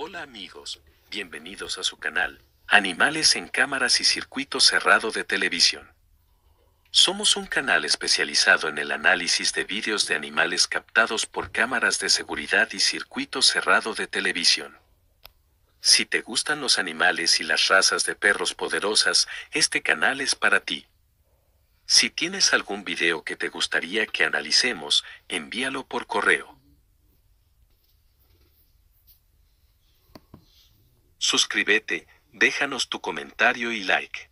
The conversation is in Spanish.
Hola amigos, bienvenidos a su canal, Animales en Cámaras y Circuito Cerrado de Televisión. Somos un canal especializado en el análisis de vídeos de animales captados por cámaras de seguridad y circuito cerrado de televisión. Si te gustan los animales y las razas de perros poderosas, este canal es para ti. Si tienes algún video que te gustaría que analicemos, envíalo por correo. suscríbete, déjanos tu comentario y like.